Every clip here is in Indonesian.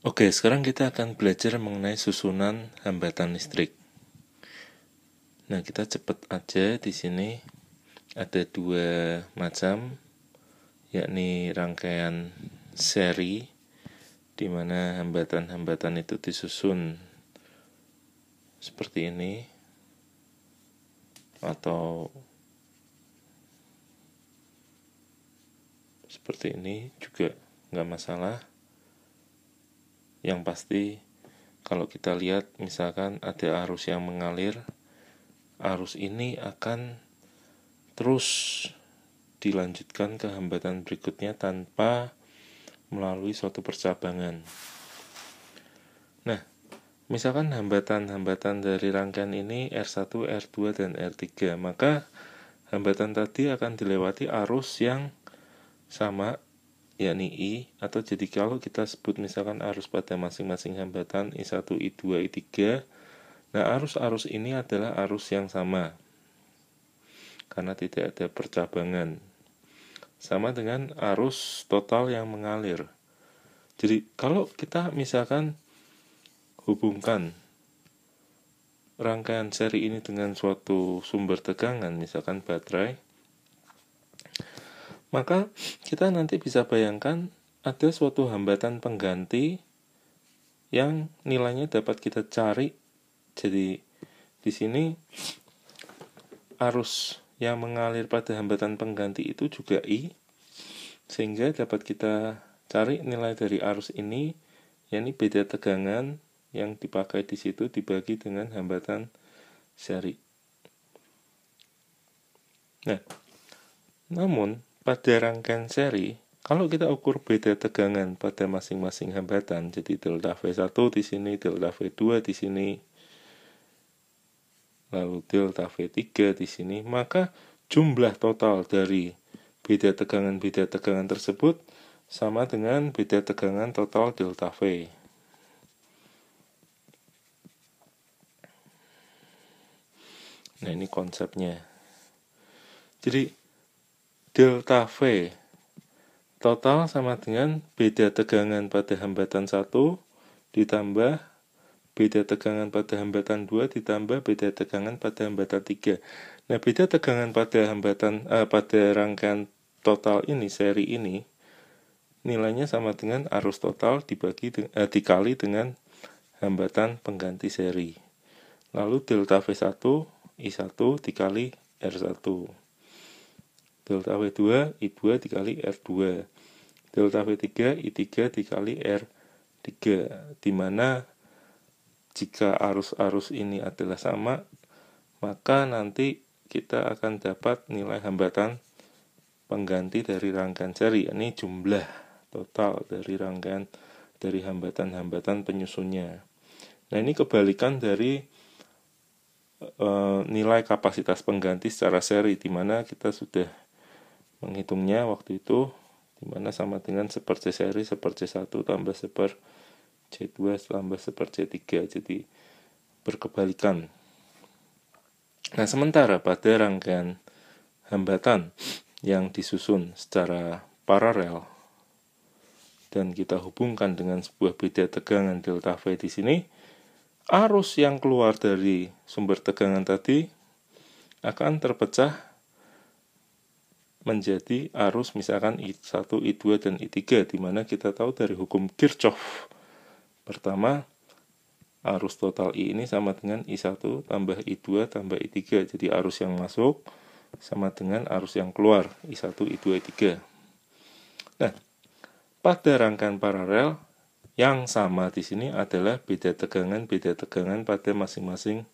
Oke, sekarang kita akan belajar mengenai susunan hambatan listrik. Nah, kita cepat aja di sini ada dua macam, yakni rangkaian seri, di mana hambatan-hambatan itu disusun seperti ini, atau seperti ini juga nggak masalah yang pasti kalau kita lihat misalkan ada arus yang mengalir arus ini akan terus dilanjutkan ke hambatan berikutnya tanpa melalui suatu percabangan nah misalkan hambatan-hambatan dari rangkaian ini R1, R2, dan R3 maka hambatan tadi akan dilewati arus yang sama yakni I, atau jadi kalau kita sebut misalkan arus pada masing-masing hambatan I1, I2, I3, nah arus-arus ini adalah arus yang sama, karena tidak ada percabangan. Sama dengan arus total yang mengalir. Jadi kalau kita misalkan hubungkan rangkaian seri ini dengan suatu sumber tegangan, misalkan baterai, maka kita nanti bisa bayangkan ada suatu hambatan pengganti yang nilainya dapat kita cari. Jadi di sini arus yang mengalir pada hambatan pengganti itu juga I sehingga dapat kita cari nilai dari arus ini yakni beda tegangan yang dipakai di situ dibagi dengan hambatan seri. Nah, namun pada rangkaian seri, kalau kita ukur beda tegangan pada masing-masing hambatan, jadi delta V1 di sini, delta V2 di sini, lalu delta V3 di sini, maka jumlah total dari beda tegangan-beda tegangan tersebut sama dengan beda tegangan total delta V. Nah, ini konsepnya. Jadi, delta V total sama dengan beda tegangan pada hambatan 1 ditambah beda tegangan pada hambatan 2 ditambah beda tegangan pada hambatan 3. Nah, beda tegangan pada hambatan eh, pada rangkaian total ini seri ini nilainya sama dengan arus total dibagi eh, dikali dengan hambatan pengganti seri. Lalu delta V1 I1 dikali R1 delta V2 I2 dikali R2 delta V3 I3 dikali R3 dimana jika arus-arus ini adalah sama maka nanti kita akan dapat nilai hambatan pengganti dari rangkaian seri. ini jumlah total dari rangkaian dari hambatan-hambatan penyusunnya nah ini kebalikan dari e, nilai kapasitas pengganti secara seri di mana kita sudah menghitungnya waktu itu dimana sama dengan seper seri seper C1 tambah seper C2 tambah seper C3 jadi berkebalikan nah sementara pada rangkaian hambatan yang disusun secara paralel dan kita hubungkan dengan sebuah beda tegangan delta V di sini arus yang keluar dari sumber tegangan tadi akan terpecah menjadi arus misalkan I1, I2, dan I3 di mana kita tahu dari hukum Kirchhoff. Pertama, arus total I ini sama dengan I1 tambah I2 tambah I3. Jadi arus yang masuk sama dengan arus yang keluar I1, I2, I3. Nah, pada rangkaian paralel yang sama di sini adalah beda tegangan, beda tegangan pada masing-masing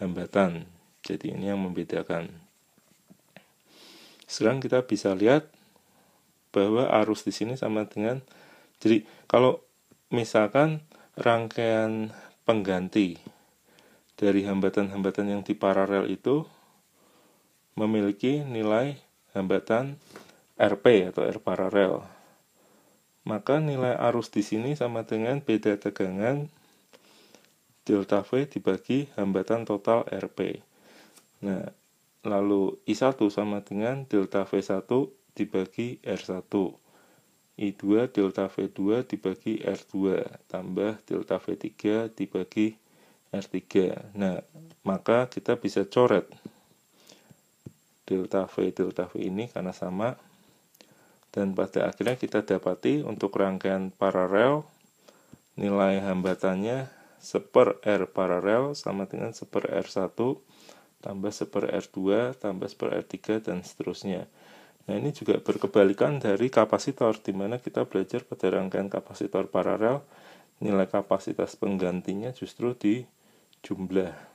hambatan. Jadi ini yang membedakan sekarang kita bisa lihat bahwa arus di sini sama dengan jadi kalau misalkan rangkaian pengganti dari hambatan-hambatan yang di paralel itu memiliki nilai hambatan RP atau R paralel maka nilai arus di sini sama dengan beda tegangan delta V dibagi hambatan total RP. Nah, Lalu I1 sama dengan delta V1 dibagi R1. I2 delta V2 dibagi R2 tambah delta V3 dibagi R3. Nah, maka kita bisa coret delta V delta V ini karena sama dan pada akhirnya kita dapati untuk rangkaian paralel nilai hambatannya seper R paralel sama dengan seper R1 tambah 1 per R2, tambah 1 per R3, dan seterusnya. Nah, ini juga berkebalikan dari kapasitor, di mana kita belajar pada rangkaian kapasitor paralel, nilai kapasitas penggantinya justru di jumlah.